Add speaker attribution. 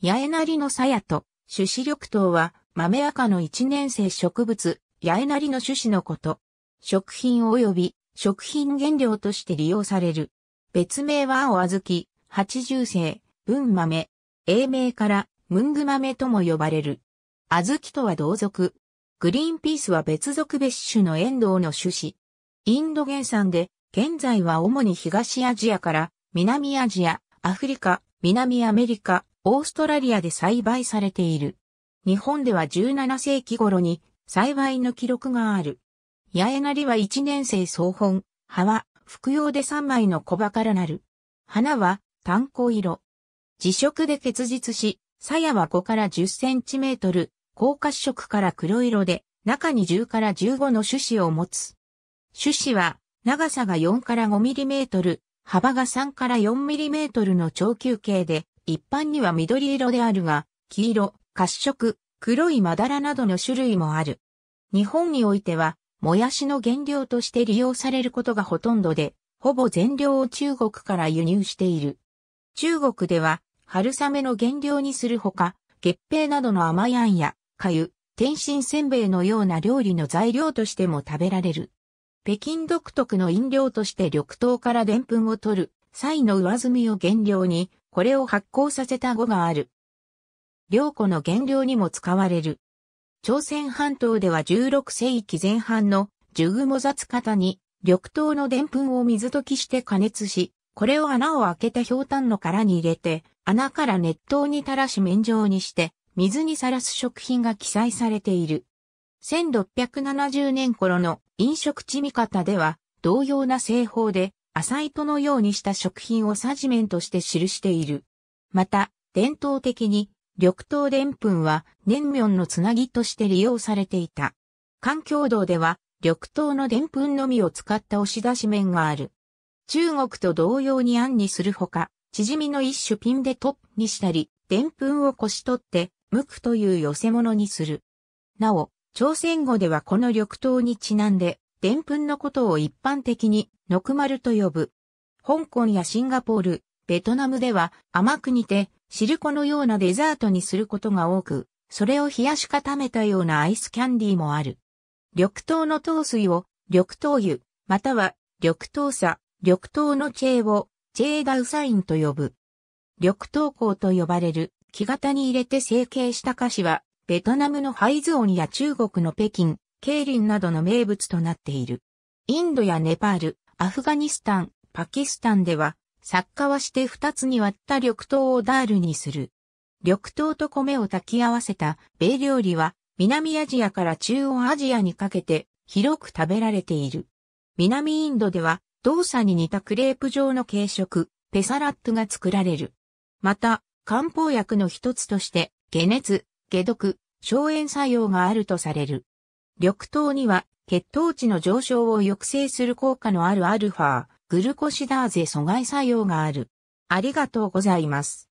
Speaker 1: 八重なりの鞘と、種子緑糖は、豆赤の一年生植物、八重なりの種子のこと。食品及び食品原料として利用される。別名は青小豆、八十世、文豆、英名からムング豆とも呼ばれる。小豆とは同族。グリーンピースは別属別種のエンドウの種子。インド原産で、現在は主に東アジアから南アジア、アフリカ、南アメリカ、オーストラリアで栽培されている。日本では17世紀頃に栽培の記録がある。八重狩りは1年生総本、葉は服用で3枚の小葉からなる。花は炭鉱色。自色で結実し、鞘は5から10センチメートル、高褐色から黒色で、中に10から15の種子を持つ。種子は、長さが4から5ミリメートル、幅が3から4ミリメートルの長球形で、一般には緑色であるが、黄色、褐色、黒いまだらなどの種類もある。日本においては、もやしの原料として利用されることがほとんどで、ほぼ全量を中国から輸入している。中国では、春雨の原料にするほか、月餅などの甘やんや、かゆ、天津せんべいのような料理の材料としても食べられる。北京独特の飲料として緑豆からでんぷんを取る、菜の上澄みを原料に、これを発酵させた語がある。良子の原料にも使われる。朝鮮半島では16世紀前半のジュグモザツ型に緑豆の澱粉を水溶きして加熱し、これを穴を開けた氷炭の殻に入れて、穴から熱湯に垂らし麺状にして、水にさらす食品が記載されている。1670年頃の飲食地味方では、同様な製法で浅糸のようにした食品をサジメンとして記している。また、伝統的に緑豆でんぷんは粘明のつなぎとして利用されていた。環境道では緑豆のでんぷんのみを使った押し出し麺がある。中国と同様に餡にするほか、縮みの一種ピンでトップにしたり、でんぷんをこし取って、無くという寄せ物にする。なお、朝鮮語ではこの緑豆にちなんで、でんぷんのことを一般的に、のくまると呼ぶ。香港やシンガポール、ベトナムでは甘く煮て、汁粉のようなデザートにすることが多く、それを冷やし固めたようなアイスキャンディーもある。緑豆の糖水を、緑豆油、または、緑豆砂、緑豆のチェーを、チェーダウサインと呼ぶ。緑豆香と呼ばれる、木型に入れて成形した菓子は、ベトナムのハイズオンや中国の北京、競輪などの名物となっている。インドやネパール、アフガニスタン、パキスタンでは、作家はして二つに割った緑豆をダールにする。緑豆と米を炊き合わせた米料理は、南アジアから中央アジアにかけて広く食べられている。南インドでは、動作に似たクレープ状の軽食、ペサラップが作られる。また、漢方薬の一つとして、解熱、解毒、消炎作用があるとされる。緑糖には血糖値の上昇を抑制する効果のあるアルファ、グルコシダーゼ阻害作用がある。ありがとうございます。